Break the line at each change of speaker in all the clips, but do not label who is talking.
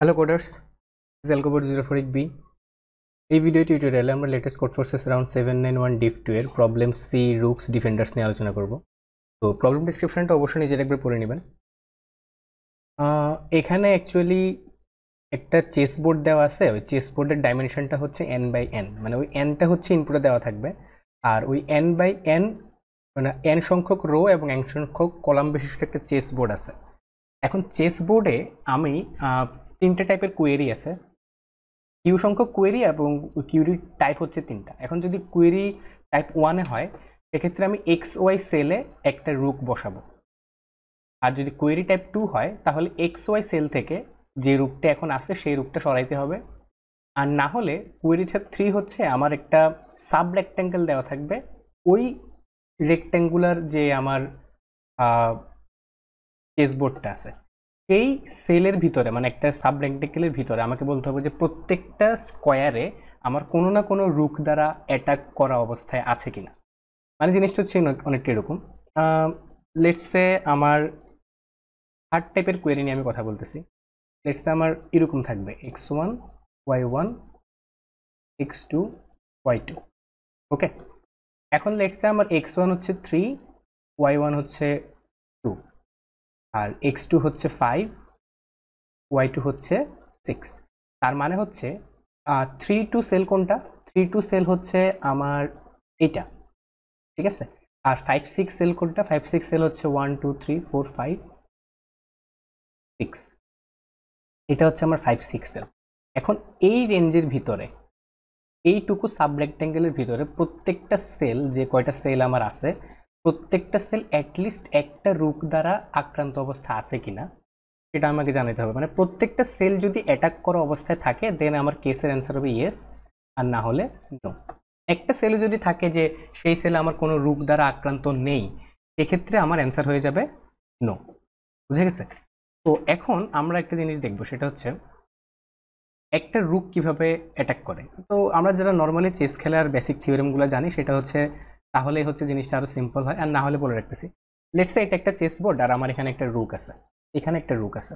Hello coders জেলকোবর zero four B এই video টিউটোরিয়ালে আমরা latest Codeforces round seven nine one div two এর প্রবলেম সি রুকস ডিফেন্ডার্স নিয়ে আলোচনা করব তো প্রবলেম ডিসক্রিপশানটা অবশ্যই নিজের একবার পড়ে নেবেন এখানে অ্যাকচুয়ালি একটা চেস বোর্ড দেওয়া আছে ওই চেস বোর্ডের ডাইমেনশনটা হচ্ছে এন বাই এন মানে ওই এনটা হচ্ছে ইনপুটে দেওয়া থাকবে আর ওই এন বাই এন মানে এন সংখ্যক রো এবং এন সংখ্যক কলাম বিশিষ্ট একটা চেস বোর্ড আছে এখন চেস বোর্ডে আমি তিনটে টাইপের কোয়েরি আছে কিউ সংখ্যক কোয়েরি এবং কিউরি টাইপ হচ্ছে তিনটা এখন যদি কোয়েরি টাইপ ওয়ানে হয় সেক্ষেত্রে আমি এক্স ওয়াই সেলে একটা রুক বসাবো আর যদি কোয়েরি টাইপ টু হয় তাহলে এক্স ওয়াই সেল থেকে যে রুকটা এখন আছে সেই রুকটা সরাইতে হবে আর না হলে কোয়েরি টাইপ থ্রি হচ্ছে আমার একটা সাব রেক্ট্যাঙ্গেল দেওয়া থাকবে ওই রেক্ট্যাঙ্গুলার যে আমার কেসবোর্ডটা আছে সেই সেলের ভিতরে মানে একটা সাব রেক্টেকেলের ভিতরে আমাকে বলতে হবে যে প্রত্যেকটা স্কোয়ারে আমার কোনো না কোনো রুক দ্বারা অ্যাটাক করা অবস্থায় আছে কি না মানে জিনিসটা হচ্ছে অনেকটা এরকম লেটসে আমার হার্ড টাইপের কোয়েরি নিয়ে আমি কথা বলতেছি লেটসে আমার এরকম থাকবে x one y one x two y two okay এখন লেটসে আমার এক্স ওয়ান হচ্ছে থ্রি ওয়াই ওয়ান হচ্ছে আর এক্স টু হচ্ছে ফাইভ ওয়াই টু হচ্ছে সিক্স তার মানে হচ্ছে থ্রি টু সেল কোনটা থ্রি টু সেল হচ্ছে আমার এটা ঠিক আছে আর ফাইভ সিক্স সেল কোনটা ফাইভ সিক্স সেল হচ্ছে one two three four five six এটা হচ্ছে আমার ফাইভ সিক্স সেল এখন এই রেঞ্জের ভিতরে এইটুকু সাব রেক্ট্যাঙ্গেলের ভিতরে প্রত্যেকটা সেল যে কয়টা সেল আমার আছে প্রত্যেকটা সেল অ্যাটলিস্ট একটা রোগ দ্বারা আক্রান্ত অবস্থা আছে কিনা সেটা আমাকে জানাতে হবে মানে প্রত্যেকটা সেল যদি অ্যাটাক করা অবস্থায় থাকে দেন আমার কেসের অ্যান্সার হবে ইয়েস আর না হলে নো একটা সেলে যদি থাকে যে সেই সেলে আমার কোনো রোগ দ্বারা আক্রান্ত নেই এক্ষেত্রে আমার অ্যান্সার হয়ে যাবে নো বুঝে গেছে তো এখন আমরা একটা জিনিস দেখব সেটা হচ্ছে একটা রুক কিভাবে অ্যাটাক করে তো আমরা যারা নর্মালি চেস খেলার বেসিক থিওরিমগুলো জানি সেটা হচ্ছে তাহলে হচ্ছে জিনিসটা আরও সিম্পল হয় আর না হলে বলে রাখতেছি লেটসে এটা একটা চেসবোর্ড আর আমার এখানে একটা রুক আছে এখানে একটা রুক আছে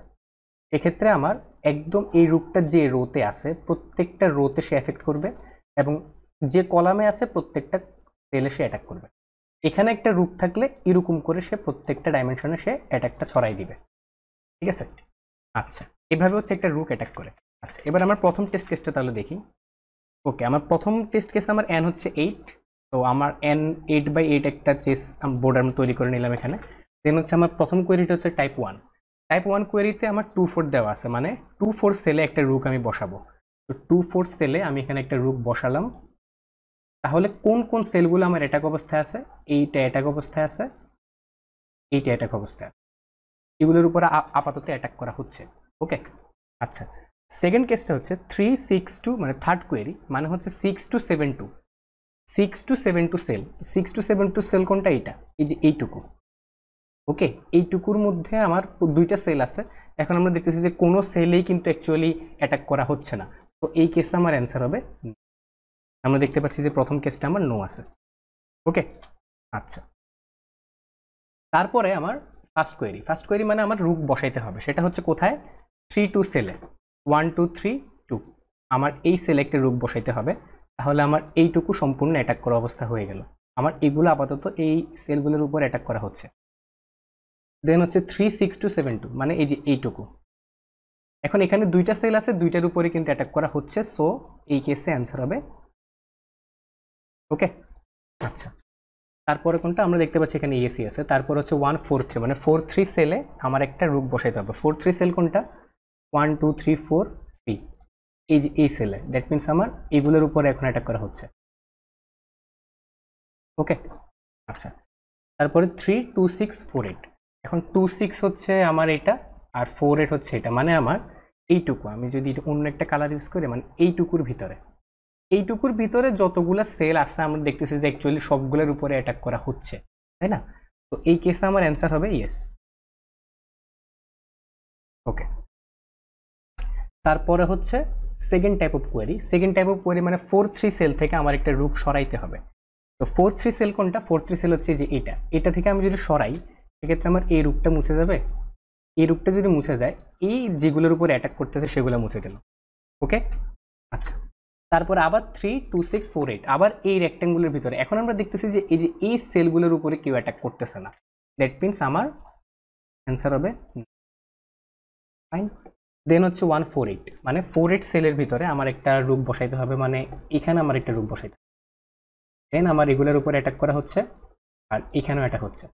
এক্ষেত্রে আমার একদম এই রুকটা যে রোতে আছে প্রত্যেকটা রোতে সে এফেক্ট করবে এবং যে কলামে আছে প্রত্যেকটা তেলে সে অ্যাটাক করবে এখানে একটা রুক থাকলে এরকম করে সে প্রত্যেকটা ডাইমেনশনে সে অ্যাটাকটা ছড়াই দিবে ঠিক আছে আচ্ছা এভাবে হচ্ছে একটা রুক অ্যাটাক করে আচ্ছা এবার আমার প্রথম টেস্ট কেসটা তাহলে দেখি ওকে আমার প্রথম টেস্ট কেস আমার অ্যান হচ্ছে এইট তো আমার এন এইট বাই এইট একটা চেস বোর্ড আমি তৈরি করে নিলাম এখানে দেন হচ্ছে আমার প্রথম কোয়েরিটা হচ্ছে টাইপ ওয়ান টাইপ ওয়ান কোয়েরিতে আমার টু ফোর দেওয়া আছে মানে টু ফোর সেলে একটা রুক আমি বসাবো তো টু ফোর সেলে আমি এখানে একটা রুক বসালাম তাহলে কোন কোন সেলগুলো আমার অ্যাটাক অবস্থায় আছে এইটা অ্যাটাক অবস্থায় আছে এইটা অ্যাটাক অবস্থায় এগুলোর উপরে আপাতত অ্যাটাক করা হচ্ছে ওকে আচ্ছা সেকেন্ড কেসটা হচ্ছে থ্রি সিক্স টু মানে থার্ড কোয়েরি মানে হচ্ছে six two seven two six two seven two cell six two seven two cell কোনটা এইটা এই যে এইটুকু ওকে এইটুকুর মধ্যে আমার দুইটা সেল আছে এখন আমরা দেখতেছি যে কোনো সেলেই কিন্তু অ্যাকচুয়ালি অ্যাটাক করা হচ্ছে না তো এই কেসে আমার অ্যান্সার হবে আমরা দেখতে পাচ্ছি যে প্রথম কেসটা আমার নো আছে ওকে আচ্ছা তারপরে আমার ফার্স্ট কোয়েরি ফার্স্ট কোয়েরি মানে আমার রুক বসাইতে হবে সেটা হচ্ছে কোথায় থ্রি টু সেলে ওয়ান টু থ্রি টু আমার এই একটা রুক বসাইতে হবে তাহলে আমার এইটুকু সম্পূর্ণ অ্যাটাক করা অবস্থা হয়ে গেল আমার এগুলো আপাতত এই সেলগুলোর উপর অ্যাটাক করা হচ্ছে দেন হচ্ছে three six two seven two মানে এই যে এইটুকু এখন এখানে দুইটা সেল আছে দুইটার উপরে কিন্তু অ্যাটাক করা হচ্ছে সো এই কেসে অ্যান্সার হবে ওকে আচ্ছা তারপরে কোনটা আমরা দেখতে পাচ্ছি এখানে এসি আছে তারপর হচ্ছে ওয়ান ফোর থ্রি মানে ফোর থ্রি সেলে আমার একটা রুক বসাইতে হবে ফোর থ্রি সেল কোনটা one two three four three এই যে এই সেলে দ্যাট মিনস আমার এগুলোর উপরে এখন অ্যাটাক করা হচ্ছে ওকে আচ্ছা তারপরে three two six four eight এখন টু সিক্স হচ্ছে আমার এটা আর ফোর এইট হচ্ছে এটা মানে আমার এইটুকু আমি যদি অন্য একটা কালার ইউজ করি মানে এইটুকুর ভিতরে এইটুকুর ভিতরে যতগুলো সেল আসছে আমরা দেখতেছি যে অ্যাকচুয়ালি সবগুলোর উপরে অ্যাটাক করা হচ্ছে তাই না তো এই কেসে আমার অ্যান্সার হবে ইয়েস ওকে তারপরে হচ্ছে second type of query second type of query মানে ফোর থ্রি সেল থেকে আমার একটা রূপ সরাইতে হবে তো ফোর থ্রি সেল কোনটা ফোর থ্রি সেল হচ্ছে যে এটা এটা থেকে আমি যদি সরাই সেক্ষেত্রে আমার এই রূপটা মুছে যাবে এই রূপটা যদি মুছে যায় এই যেগুলোর উপর অ্যাটাক করতেছে সেগুলো মুছে গেল ওকে আচ্ছা তারপর আবার three two six four eight আবার এই রেক্ট্যাঙ্গুলের ভিতরে এখন আমরা দেখতেছি যে এই যে এই সেলগুলোর উপরে কেউ অ্যাটাক করতেছে না দ্যাট মিনস আমার অ্যান্সার হবে ফাইন দেন হচ্ছে ওয়ান ফোর এইট মানে ফোর এইট সেলের ভিতরে আমার একটা রুক বসাইতে হবে মানে এখানে আমার একটা রুক বসাইতে হবে দেন আমার এগুলোর উপর অ্যাটাক করা হচ্ছে আর এখানেও অ্যাটাক হচ্ছে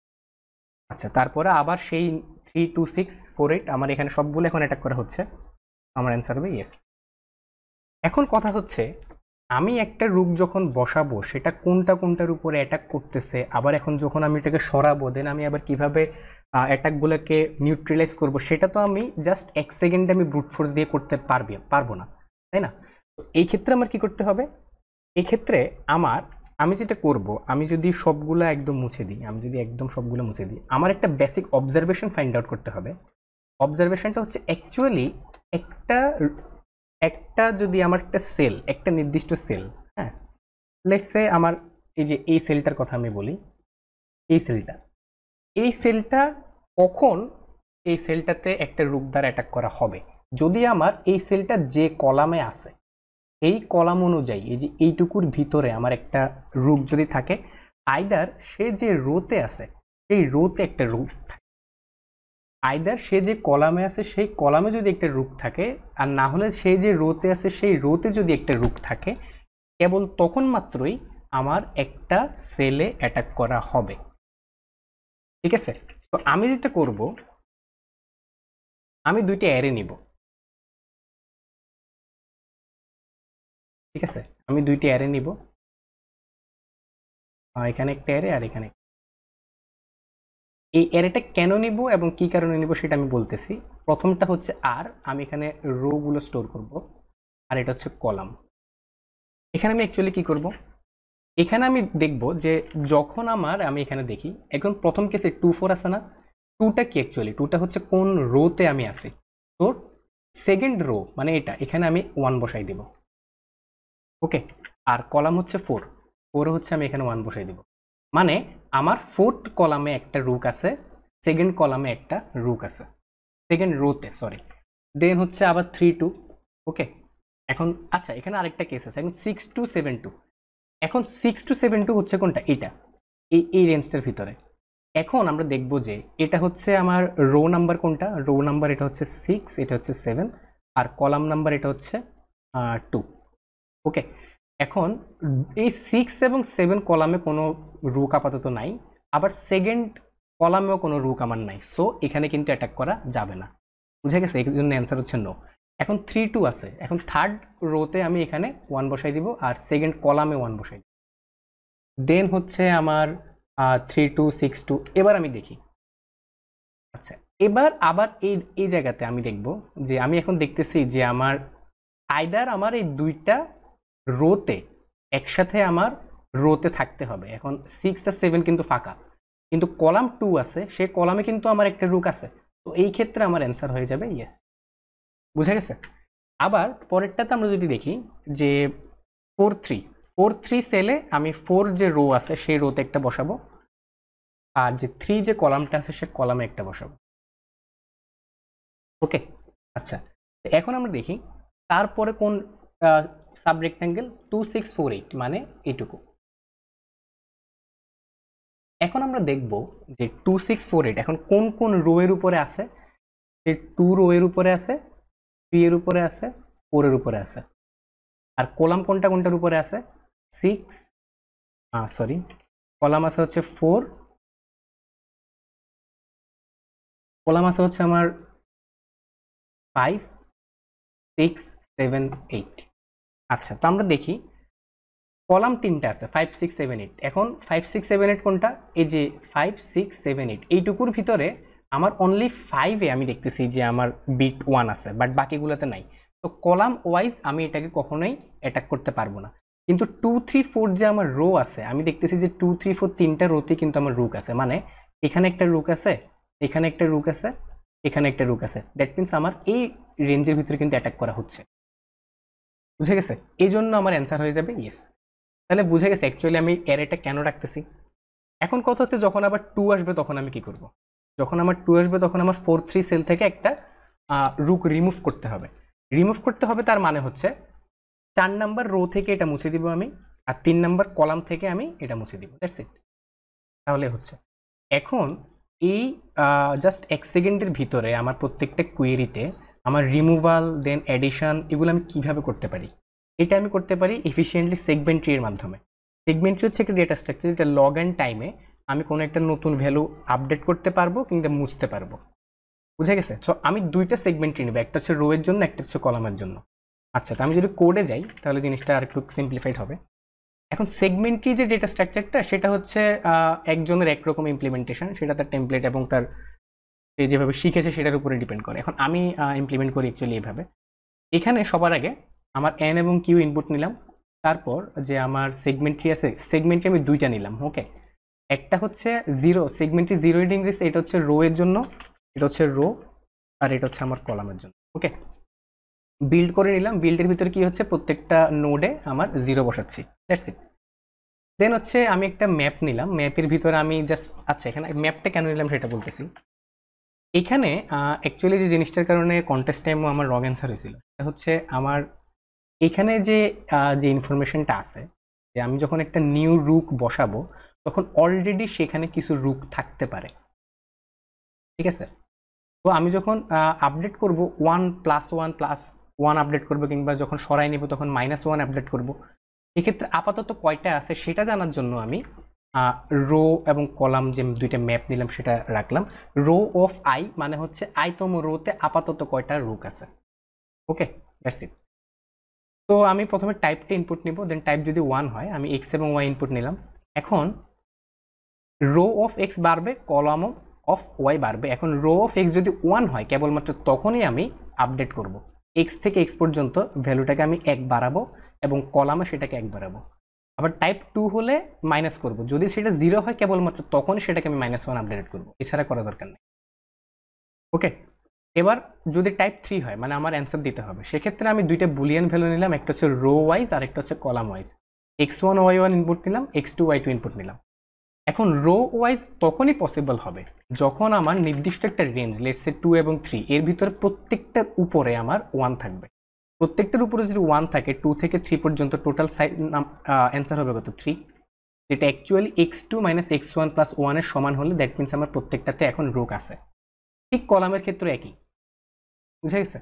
আচ্ছা তারপরে আবার সেই three two six four eight আমার এখানে সবগুলো এখন অ্যাটাক করা হচ্ছে আমার অ্যান্সার হবে ইয়েস এখন কথা হচ্ছে আমি একটা রূপ যখন বসাবো সেটা কোনটা কোনটার উপরে অ্যাটাক করতেছে আবার এখন যখন আমি এটাকে সরাবো দেন আমি আবার কিভাবে অ্যাটাকগুলোকে নিউট্রিলাইজ করব সেটা তো আমি জাস্ট এক সেকেন্ডে আমি ব্রুট ফোর্স দিয়ে করতে পারবি পারবো না তাই না তো এই ক্ষেত্রে আমার কি করতে হবে এক্ষেত্রে আমার আমি যেটা করব আমি যদি সবগুলো একদম মুছে দিই আমি যদি একদম সবগুলো মুছে দিই আমার একটা বেসিক অবজারভেশন ফাইন্ড আউট করতে হবে অবজারভেশনটা হচ্ছে অ্যাকচুয়ালি একটা একটা যদি আমার একটা সেল একটা নির্দিষ্ট সেল হ্যাঁ লেটসে সে আমার এই যে এই সেলটার কথা আমি বলি এই সেলটা এই সেলটা কখন এই সেলটাতে একটা রূপ দ্বারা অ্যাটাক করা হবে যদি আমার এই সেলটা যে কলামে আসে এই কলাম অনুযায়ী এই যে এইটুকুর ভিতরে আমার একটা রূপ যদি থাকে আইদার সে যে রোতে আছে সেই রোতে একটা রূপ আইদার সে যে কলামে আছে সেই কলামে যদি একটা রূপ থাকে আর না হলে সেই যে রোতে আছে সেই রোতে যদি একটা রূপ থাকে কেবল তখন মাত্রই আমার একটা সেলে অ্যাটাক করা হবে ঠিক আছে তো আমি যেটা করব আমি দুইটা অ্যারে নিব ঠিক আছে আমি দুইটি অ্যারে নিব এখানে একটা অ্যারে আর এখানে এই অ্যারেটা কেন নিব এবং কি কারণে নিব সেটা আমি বলতেছি প্রথমটা হচ্ছে আর আমি এখানে রোগুলো স্টোর করব আর এটা হচ্ছে কলাম এখানে আমি অ্যাকচুয়ালি কি করব এখানে আমি দেখব যে যখন আমার আমি এখানে দেখি এখন প্রথম কেসে টু ফোর আসে না টুটা কি অ্যাকচুয়ালি টুটা হচ্ছে কোন রোতে আমি আসি তো সেকেন্ড রো মানে এটা এখানে আমি ওয়ান বসাই দেব ওকে আর কলাম হচ্ছে ফোর ফোর হচ্ছে আমি এখানে ওয়ান বসাই দেবো মানে আমার ফোর্থ কলামে একটা রুক আছে সেকেন্ড কলামে একটা রুক আছে সেকেন্ড রোতে সরি দেন হচ্ছে আবার থ্রি টু ওকে এখন আচ্ছা এখানে আরেকটা কেস আছে এখন সিক্স টু সেভেন টু এখন সিক্স টু সেভেন টু হচ্ছে কোনটা এটা এই এই রেঞ্জটার ভিতরে এখন আমরা দেখব যে এটা হচ্ছে আমার রো নাম্বার কোনটা রো নাম্বার এটা হচ্ছে সিক্স এটা হচ্ছে সেভেন আর কলাম নাম্বার এটা হচ্ছে টু ওকে এখন এই সিক্স এবং সেভেন কলামে কোনো রুক আপাতত নাই আবার সেকেন্ড কলামেও কোনো রুক আমার নাই সো এখানে কিন্তু অ্যাটাক করা যাবে না বুঝে গেছে এর জন্য অ্যান্সার হচ্ছে নো এখন থ্রি টু আছে এখন থার্ড রোতে আমি এখানে ওয়ান বসাই দিব আর সেকেন্ড কলামে ওয়ান বসাই দিব দেন হচ্ছে আমার থ্রি টু সিক্স টু এবার আমি দেখি আচ্ছা এবার আবার এই এই জায়গাতে আমি দেখব যে আমি এখন দেখতেছি যে আমার আয়দার আমার এই দুইটা রোতে একসাথে আমার রোতে থাকতে হবে এখন সিক্স আর সেভেন কিন্তু ফাঁকা কিন্তু কলাম টু আছে সে কলামে কিন্তু আমার একটা রুক আছে তো এই ক্ষেত্রে আমার অ্যান্সার হয়ে যাবে ইয়েস বুঝা গেছে আবার পরেরটাতে আমরা যদি দেখি যে ফোর থ্রি ফোর থ্রি সেলে আমি ফোর যে রো আছে সেই রোতে একটা বসাবো আর যে থ্রি যে কলামটা আছে সে কলামে একটা বসাবো ওকে আচ্ছা এখন আমরা দেখি তারপরে কোন sub rectangle two six four eight মানে এইটুকু এখন আমরা দেখব যে টু সিক্স ফোর এইট এখন কোন কোন রোয়ের উপরে আছে যে টু রোয়ের উপরে আছে থ্রি এর উপরে আছে ফোর এর উপরে আছে আর কলাম কোনটা কোনটার উপরে আছে সিক্স সরি কলাম আছে হচ্ছে ফোর কলাম আছে হচ্ছে আমার ফাইভ সিক্স সেভেন এইট আচ্ছা তো আমরা দেখি কলাম তিনটা আছে ফাইভ সিক্স সেভেন এইট এখন ফাইভ সিক্স সেভেন এইট কোনটা এই যে ফাইভ সিক্স সেভেন এইট এইটুকুর ভিতরে আমার অনলি ফাইভে আমি দেখতেছি যে আমার বিট ওয়ান আছে বাট বাকিগুলোতে নাই তো কলাম ওয়াইজ আমি এটাকে কখনোই অ্যাটাক করতে পারবো না কিন্তু টু থ্রি ফোর যে আমার রো আছে আমি দেখতেছি যে টু থ্রি ফোর তিনটা রোতে কিন্তু আমার রুক আছে মানে এখানে একটা রুক আছে এখানে একটা রুক আছে এখানে একটা রুক আছে দ্যাট মিনস আমার এই রেঞ্জের ভিতরে কিন্তু অ্যাটাক করা হচ্ছে বুঝে গেছে এই জন্য আমার অ্যান্সার হয়ে যাবে ইয়েস তাহলে বুঝে গেছে অ্যাকচুয়ালি আমি অ্যারেটা কেন রাখতেছি এখন কথা হচ্ছে যখন আবার টু আসবে তখন আমি কি করব। যখন আমার টু আসবে তখন আমার ফোর থ্রি সেল থেকে একটা রুক রিমুভ করতে হবে রিমুভ করতে হবে তার মানে হচ্ছে চার নাম্বার রো থেকে এটা মুছে দিব আমি আর তিন নাম্বার কলাম থেকে আমি এটা মুছে দিব দ্যাটস ইট তাহলে হচ্ছে এখন এই জাস্ট এক সেকেন্ডের ভিতরে আমার প্রত্যেকটা কুয়েরিতে আমার রিমুভাল দেন অ্যাডিশান এগুলো আমি কিভাবে করতে পারি এটা আমি করতে পারি এফিসিয়েন্টলি সেগমেন্ট্রির মাধ্যমে সেগমেন্ট্রি হচ্ছে একটা ডেটা স্ট্রাকচার যেটা লগ অ্যান্ড টাইমে আমি কোনো একটা নতুন ভ্যালু আপডেট করতে পারবো কিংবা মুছতে পারবো বুঝে গেছে সো আমি দুইটা সেগমেন্ট্রি নেবো একটা হচ্ছে রোয়ের জন্য একটা হচ্ছে কলামের জন্য আচ্ছা তো আমি যদি কোডে যাই তাহলে জিনিসটা আর একটু সিম্পলিফাইড হবে এখন সেগমেন্ট্রি যে ডেটা স্ট্রাকচারটা সেটা হচ্ছে একজনের একরকম ইমপ্লিমেন্টেশন সেটা তার টেমপ্লেট এবং তার সে যেভাবে শিখেছে সেটার উপরে ডিপেন্ড করে এখন আমি ইমপ্লিমেন্ট করি অ্যাকচুয়ালি এইভাবে এখানে সবার আগে আমার এন এবং কিউ ইনপুট নিলাম তারপর যে আমার সেগমেন্টটি আছে সেগমেন্টটি আমি দুইটা নিলাম ওকে একটা হচ্ছে জিরো সেগমেন্টটি জিরো ইন্ডেক্স এটা হচ্ছে রো এর জন্য এটা হচ্ছে রো আর এটা হচ্ছে আমার কলামের জন্য ওকে বিল্ড করে নিলাম বিল্ডের ভিতরে কি হচ্ছে প্রত্যেকটা নোডে আমার জিরো বসাচ্ছি দ্যাটস ইট দেন হচ্ছে আমি একটা ম্যাপ নিলাম ম্যাপের ভিতরে আমি জাস্ট আচ্ছা এখানে ম্যাপটা কেন নিলাম সেটা বলতেছি এখানে অ্যাকচুয়ালি যে জিনিসটার কারণে কন্টেস্ট টাইমও আমার রং অ্যান্সার হয়েছিল সেটা হচ্ছে আমার এখানে যে যে ইনফরমেশনটা আছে যে আমি যখন একটা নিউ রুক বসাবো তখন অলরেডি সেখানে কিছু রুক থাকতে পারে ঠিক আছে তো আমি যখন আপডেট করব one plus one plus one update করব কিংবা যখন সরাই নেব তখন মাইনাস ওয়ান আপডেট করবো এক্ষেত্রে আপাতত কয়টা আছে সেটা জানার জন্য আমি রো এবং কলাম যে দুইটা ম্যাপ নিলাম সেটা রাখলাম রো অফ আই মানে হচ্ছে আইতম রোতে আপাতত কয়টা রুক আছে ওকে দ্যাটস ইট তো আমি প্রথমে টাইপটা ইনপুট নিব দেন টাইপ যদি ওয়ান হয় আমি এক্স এবং ওয়াই ইনপুট নিলাম এখন রো অফ এক্স বাড়বে কলাম অফ ওয়াই বাড়বে এখন রো অফ এক্স যদি ওয়ান হয় কেবলমাত্র তখনই আমি আপডেট করব এক্স থেকে এক্স পর্যন্ত ভ্যালুটাকে আমি এক বাড়াবো এবং কলামে সেটাকে এক বাড়াবো আবার টাইপ টু হলে মাইনাস করব যদি সেটা জিরো হয় কেবলমাত্র তখন সেটাকে আমি মাইনাস ওয়ান আপডেট করবো এছাড়া করা দরকার নেই ওকে এবার যদি টাইপ থ্রি হয় মানে আমার অ্যান্সার দিতে হবে সেক্ষেত্রে আমি দুইটা বুলিয়ান ভ্যালু নিলাম একটা হচ্ছে রো ওয়াইজ আর একটা হচ্ছে column wise x one y one input নিলাম x two y two input নিলাম এখন রো ওয়াইজ তখনই পসিবল হবে যখন আমার নির্দিষ্ট একটা রেঞ্জ লেটসে টু এবং থ্রি এর ভিতরে প্রত্যেকটার উপরে আমার ওয়ান থাকবে প্রত্যেকটার উপরে যদি ওয়ান থাকে টু থেকে থ্রি পর্যন্ত টোটাল সাইজ অ্যান্সার হবে কত থ্রি যেটা actually x two minus x one plus ওয়ানের সমান হলে দ্যাট মিনস আমার প্রত্যেকটাতে এখন রোগ আছে ঠিক কলামের ক্ষেত্রে একই বুঝে গেছে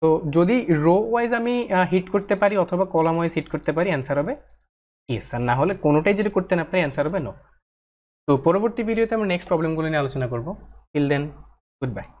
তো যদি রো ওয়াইজ আমি হিট করতে পারি অথবা কলাম ওয়াইজ হিট করতে পারি অ্যান্সার হবে ইয়েস আর না হলে কোনোটাই যদি করতে না পারি অ্যান্সার হবে নো তো পরবর্তী ভিডিওতে আমরা নেক্সট প্রবলেমগুলো নিয়ে আলোচনা করবো টিল দেন গুড বাই